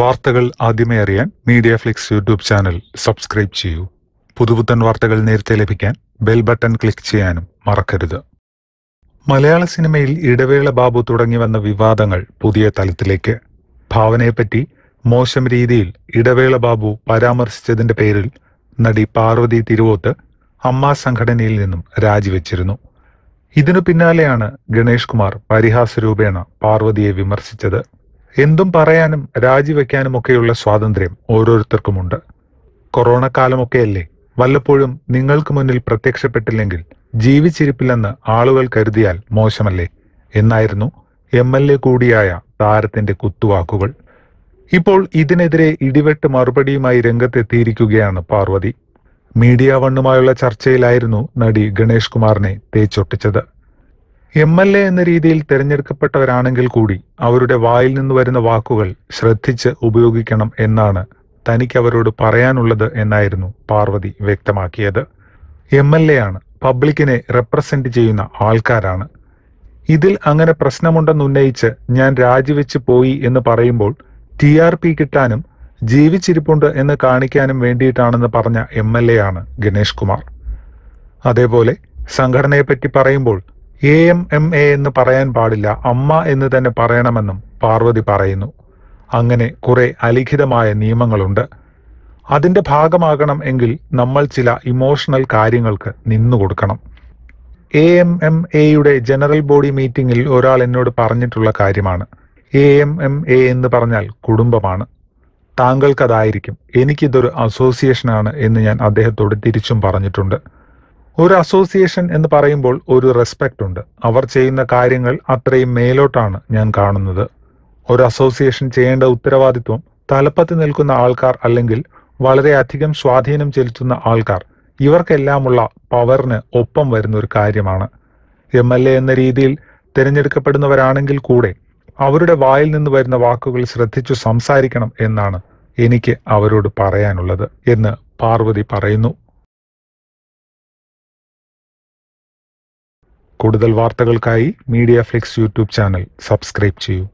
വാർത്തകൾ ആദ്യമേ അറിയാൻ media flix YouTube channel subscribe ചെയ്യൂ പുതുപുത്തൻ വാർത്തകൾ നേരത്തെ ലഭിക്കാൻ ബെൽ ബട്ടൺ ക്ലിക്ക് ചെയ്യാനും മറക്കരുത് മലയാള സിനിമയിൽ ഇടവേള ബാബു തുടങ്ങി വന്ന വിവാദങ്ങൾ പുതിയ തലത്തിലേക്ക് ഭാവനയെപ്പറ്റി മോശം രീതിയിൽ ഇടവേള ബാബു പരാമർശിച്ചതിന്റെ പേരിൽ നടി പാർവതി തിരുവോത്ത് അമ്മ സംഘടനയിൽ നിന്നും രാജിവെച്ചിരുന്നു ഇതിനു പിന്നാലെയാണ് ഗണേഷ് കുമാർ പരിഹാസരൂപേണ പാർവതിയെ വിമർശിച്ചത് എന്തും പറയാനും രാജിവെക്കാനും ഒക്കെയുള്ള സ്വാതന്ത്ര്യം ഓരോരുത്തർക്കുമുണ്ട് കൊറോണ കാലമൊക്കെയല്ലേ വല്ലപ്പോഴും നിങ്ങൾക്ക് മുന്നിൽ പ്രത്യക്ഷപ്പെട്ടില്ലെങ്കിൽ ജീവിച്ചിരിപ്പില്ലെന്ന് ആളുകൾ കരുതിയാൽ മോശമല്ലേ എന്നായിരുന്നു എം എൽ എ കൂടിയായ താരത്തിന്റെ കുത്തുവാക്കുകൾ ഇപ്പോൾ ഇതിനെതിരെ ഇടിവെട്ട് മറുപടിയുമായി രംഗത്തെത്തിയിരിക്കുകയാണ് പാർവതി മീഡിയ വണ്ണുമായുള്ള ചർച്ചയിലായിരുന്നു നടി ഗണേഷ് കുമാറിനെ തേച്ചൊട്ടിച്ചത് എം എൽ എ എന്ന രീതിയിൽ തിരഞ്ഞെടുക്കപ്പെട്ടവരാണെങ്കിൽ കൂടി അവരുടെ വായിൽ നിന്ന് വരുന്ന വാക്കുകൾ ശ്രദ്ധിച്ച് ഉപയോഗിക്കണം എന്നാണ് തനിക്ക് അവരോട് പറയാനുള്ളത് എന്നായിരുന്നു പാർവതി വ്യക്തമാക്കിയത് എം എൽ എ ആണ് പബ്ലിക്കിനെ റെപ്രസെന്റ് ചെയ്യുന്ന ആൾക്കാരാണ് ഇതിൽ അങ്ങനെ ഉന്നയിച്ച് ഞാൻ രാജിവെച്ച് പോയി എന്ന് പറയുമ്പോൾ ടി ആർ പി കിട്ടാനും ജീവിച്ചിരിപ്പുണ്ട് എന്ന് കാണിക്കാനും വേണ്ടിയിട്ടാണെന്ന് പറഞ്ഞ എം എൽ എ ആണ് ഗണേഷ് കുമാർ അതേപോലെ സംഘടനയെപ്പറ്റി പറയുമ്പോൾ എ എം എം എ എന്ന് പറയാൻ പാടില്ല അമ്മ എന്ന് തന്നെ പറയണമെന്നും പാർവതി പറയുന്നു അങ്ങനെ കുറെ അലിഖിതമായ നിയമങ്ങളുണ്ട് അതിന്റെ ഭാഗമാകണം എങ്കിൽ നമ്മൾ ചില ഇമോഷണൽ കാര്യങ്ങൾക്ക് നിന്നു കൊടുക്കണം എ എം എം എയുടെ ജനറൽ ബോഡി മീറ്റിംഗിൽ ഒരാൾ എന്നോട് പറഞ്ഞിട്ടുള്ള കാര്യമാണ് എ എം എം എ എന്ന് പറഞ്ഞാൽ കുടുംബമാണ് താങ്കൾക്കതായിരിക്കും എനിക്കിതൊരു അസോസിയേഷനാണ് എന്ന് ഞാൻ അദ്ദേഹത്തോട് തിരിച്ചും പറഞ്ഞിട്ടുണ്ട് ഒരു അസോസിയേഷൻ എന്ന് പറയുമ്പോൾ ഒരു റെസ്പെക്റ്റ് ഉണ്ട് അവർ ചെയ്യുന്ന കാര്യങ്ങൾ അത്രയും മേലോട്ടാണ് ഞാൻ കാണുന്നത് ഒരു അസോസിയേഷൻ ചെയ്യേണ്ട ഉത്തരവാദിത്വം തലപ്പത്ത് നിൽക്കുന്ന ആൾക്കാർ അല്ലെങ്കിൽ വളരെയധികം സ്വാധീനം ചെലുത്തുന്ന ആൾക്കാർ ഇവർക്കെല്ലാമുള്ള പവറിന് ഒപ്പം വരുന്ന ഒരു കാര്യമാണ് എം എൽ എ എന്ന രീതിയിൽ തിരഞ്ഞെടുക്കപ്പെടുന്നവരാണെങ്കിൽ കൂടെ അവരുടെ വായിൽ നിന്ന് വരുന്ന വാക്കുകൾ ശ്രദ്ധിച്ചു സംസാരിക്കണം എന്നാണ് എനിക്ക് അവരോട് പറയാനുള്ളത് എന്ന് പാർവതി പറയുന്നു കൂടുതൽ വാർത്തകൾക്കായി media flix YouTube channel subscribe ചെയ്യൂ